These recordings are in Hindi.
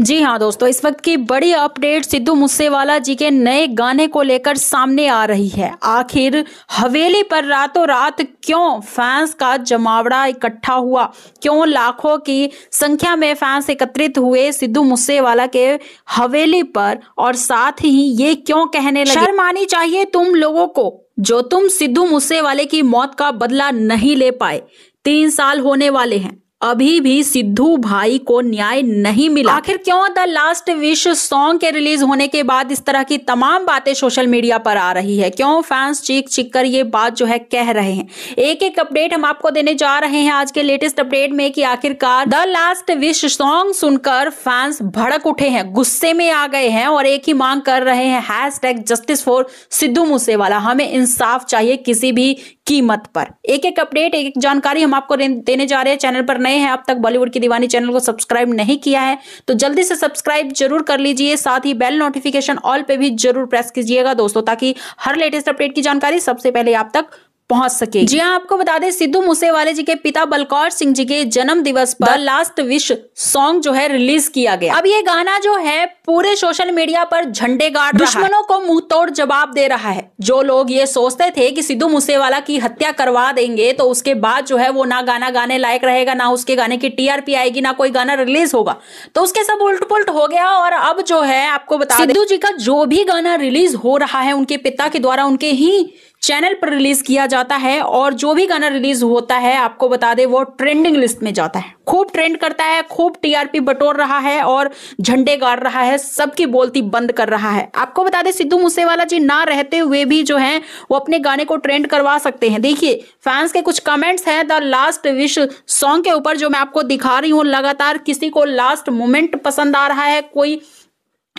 जी हाँ दोस्तों इस वक्त की बड़ी अपडेट सिद्धू मूसेवाला जी के नए गाने को लेकर सामने आ रही है आखिर हवेली पर रातों रात क्यों फैंस का जमावड़ा इकट्ठा हुआ क्यों लाखों की संख्या में फैंस एकत्रित हुए सिद्धू मूसेवाला के हवेली पर और साथ ही ये क्यों कहने लगे शर्म आनी चाहिए तुम लोगों को जो तुम सिद्धू मूसेवाले की मौत का बदला नहीं ले पाए तीन साल होने वाले हैं अभी भी सिद्धू भाई को न्याय नहीं मिला आखिर क्यों द लास्ट विश सॉन्ग के रिलीज होने के बाद इस तरह की तमाम बातें सोशल मीडिया पर आ रही है क्यों फैंस चीख चीख कर ये बात जो है कह रहे हैं एक एक अपडेट हम आपको देने जा रहे हैं आज के लेटेस्ट अपडेट में कि आखिरकार द लास्ट विश सॉन्ग सुनकर फैंस भड़क उठे हैं गुस्से में आ गए हैं और एक ही मांग कर रहे हैं hash justice for Sidhu Moosewala हमें इंसाफ चाहिए किसी भी कीमत पर एक एक अपडेट एक एक जानकारी हम आपको देने जा रहे हैं चैनल पर नए हैं अब तक बॉलीवुड की दीवानी चैनल को सब्सक्राइब नहीं किया है तो जल्दी से सब्सक्राइब जरूर कर लीजिए साथ ही बेल नोटिफिकेशन ऑल पे भी जरूर प्रेस कीजिएगा दोस्तों ताकि हर लेटेस्ट अपडेट की जानकारी सबसे पहले आप तक पहुंच सके जी हाँ आपको बता दें सिद्धू मूसेवाले जी के पिता बलकौर सिंह जी के जन्म दिवस पर लास्ट विश सॉन्ग जो है रिलीज किया गया अब ये गाना जो है पूरे सोशल मीडिया पर झंडे गाड़ दुश्मनों को मुंह तोड़ जवाब दे रहा है जो लोग ये सोचते थे कि सिद्धू मूसेवाला की हत्या करवा देंगे तो उसके बाद जो है वो ना गाना गाने लायक रहेगा ना उसके गाने की टीआरपी आएगी ना कोई गाना रिलीज होगा तो उसके सब उल्ट पुलट हो गया और अब जो है आपको बता सिद्धू जी का जो भी गाना रिलीज हो रहा है उनके पिता के द्वारा उनके ही चैनल पर रिलीज किया जाता है और जो भी गाना रिलीज होता है आपको बता दे वो ट्रेंडिंग लिस्ट में जाता है खूब ट्रेंड करता है खूब टीआरपी बटोर रहा है और झंडे गाड़ रहा है सबकी बोलती बंद कर रहा है आपको बता दे सिद्धू मूसेवाला जी ना रहते हुए भी जो है वो अपने गाने को ट्रेंड करवा सकते हैं देखिए फैंस के कुछ कमेंट्स हैं द लास्ट विश सॉन्ग के ऊपर जो मैं आपको दिखा रही हूँ लगातार किसी को लास्ट मोमेंट पसंद आ रहा है कोई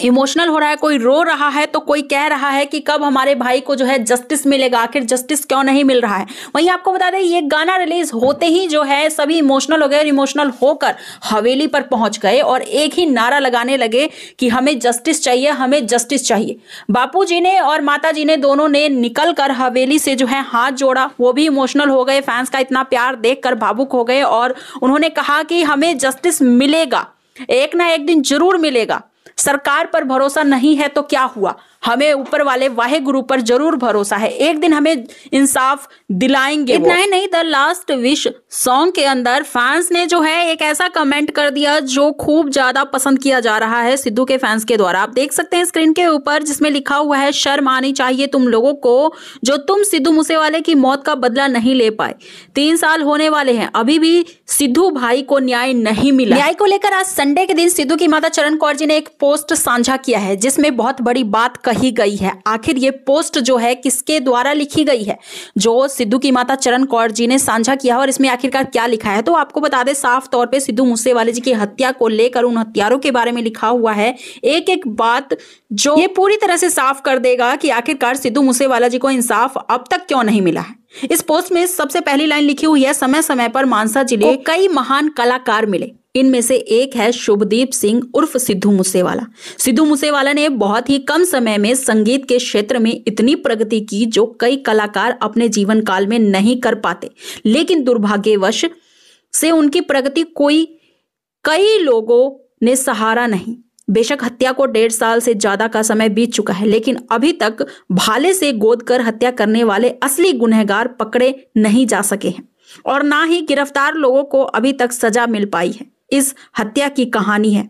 इमोशनल हो रहा है कोई रो रहा है तो कोई कह रहा है कि कब हमारे भाई को जो है जस्टिस मिलेगा आखिर जस्टिस क्यों नहीं मिल रहा है वहीं आपको बता दें ये गाना रिलीज होते ही जो है सभी इमोशनल हो गए और इमोशनल होकर हवेली पर पहुंच गए और एक ही नारा लगाने लगे कि हमें जस्टिस चाहिए हमें जस्टिस चाहिए बापू जी ने और माता जी ने दोनों ने निकल कर हवेली से जो है हाथ जोड़ा वो भी इमोशनल हो गए फैंस का इतना प्यार देख कर भावुक हो गए और उन्होंने कहा कि हमें जस्टिस मिलेगा एक ना एक दिन जरूर मिलेगा सरकार पर भरोसा नहीं है तो क्या हुआ हमें ऊपर वाले वाहे गुरु पर जरूर भरोसा है एक दिन हमें इंसाफ दिलाएंगे इतना ही नहीं द लास्ट विश सॉन्ग के अंदर फैंस ने जो है एक ऐसा कमेंट कर दिया जो खूब ज्यादा पसंद किया जा रहा है सिद्धू के फैंस के द्वारा आप देख सकते हैं स्क्रीन के ऊपर जिसमें लिखा हुआ है शर्म आनी चाहिए तुम लोगों को जो तुम सिद्धू मूसेवाले की मौत का बदला नहीं ले पाए तीन साल होने वाले हैं अभी भी सिद्धू भाई को न्याय नहीं मिला न्याय को लेकर आज संडे के दिन सिद्धू की माता चरण कौर जी ने एक पोस्ट साझा किया है जिसमें बहुत बड़ी बात कही गई है आखिर ये पोस्ट जो है किसके द्वारा लिखी गई है जो सिद्धू की माता चरण कौर जी ने साझा किया है और इसमें आखिरकार क्या लिखा है तो आपको बता दें साफ तौर पर सिद्धू मूसेवाले जी की हत्या को लेकर उन हत्यारों के बारे में लिखा हुआ है एक एक बात जो ये पूरी तरह से साफ कर देगा कि आखिरकार सिद्धू मूसेवाला जी को इंसाफ अब तक क्यों नहीं मिला है इस पोस्ट में सबसे पहली लाइन लिखी हुई है समय समय पर मानसा जिले कई महान कलाकार मिले इनमें से एक है शुभदीप सिंह उर्फ सिद्धू मूसेवाला सिद्धू मूसेवाला ने बहुत ही कम समय में संगीत के क्षेत्र में इतनी प्रगति की जो कई कलाकार अपने जीवन काल में नहीं कर पाते लेकिन दुर्भाग्यवश से उनकी प्रगति कोई कई लोगों ने सहारा नहीं बेशक हत्या को डेढ़ साल से ज्यादा का समय बीत चुका है लेकिन अभी तक भाले से गोद कर हत्या करने वाले असली गुनहगार पकड़े नहीं जा सके हैं और ना ही गिरफ्तार लोगों को अभी तक सजा मिल पाई है इस हत्या की कहानी है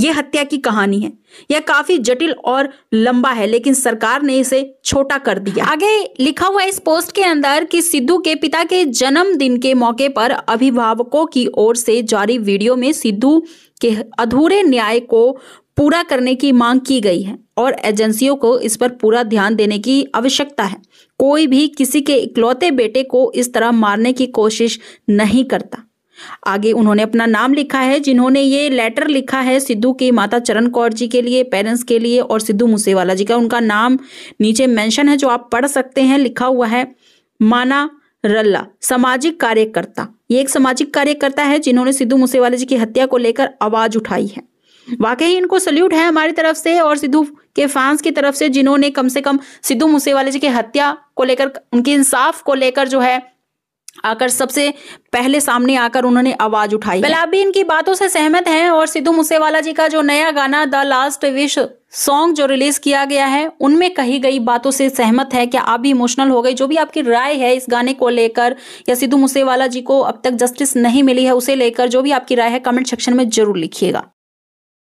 ये हत्या की कहानी है यह काफी जटिल और लंबा है लेकिन सरकार ने इसे छोटा कर दिया आगे लिखा हुआ इस पोस्ट के अंदर कि सिद्धू के पिता के जन्मदिन के मौके पर अभिभावकों की ओर से जारी वीडियो में सिद्धू के अधूरे न्याय को पूरा करने की मांग की गई है और एजेंसियों को इस पर पूरा ध्यान देने की आवश्यकता है कोई भी किसी के इकलौते बेटे को इस तरह मारने की कोशिश नहीं करता आगे उन्होंने अपना नाम लिखा है जिन्होंने ये लेटर लिखा है सिद्धू के माता चरण कौर जी के लिए पेरेंट्स के लिए और सिद्धू मूसेवाला जी का उनका नाम नीचे मेंशन है जो आप पढ़ सकते हैं लिखा हुआ है माना रल्ला सामाजिक कार्यकर्ता ये एक सामाजिक कार्यकर्ता है जिन्होंने सिद्धू मूसेवाला जी की हत्या को लेकर आवाज उठाई है वाकई इनको सल्यूट है हमारी तरफ से और सिद्धू के फैंस की तरफ से जिन्होंने कम से कम सिद्धू मूसेवाला जी की हत्या को लेकर उनके इंसाफ को लेकर जो है आकर सबसे पहले सामने आकर उन्होंने आवाज उठाई गुलाब भी इनकी बातों से सहमत हैं और सिद्धू मूसेवाला जी का जो नया गाना द लास्ट विश सॉन्ग जो रिलीज किया गया है उनमें कही गई बातों से सहमत है क्या आप भी इमोशनल हो गई जो भी आपकी राय है इस गाने को लेकर या सिद्धू मूसेवाला जी को अब तक जस्टिस नहीं मिली है उसे लेकर जो भी आपकी राय है कमेंट सेक्शन में जरूर लिखिएगा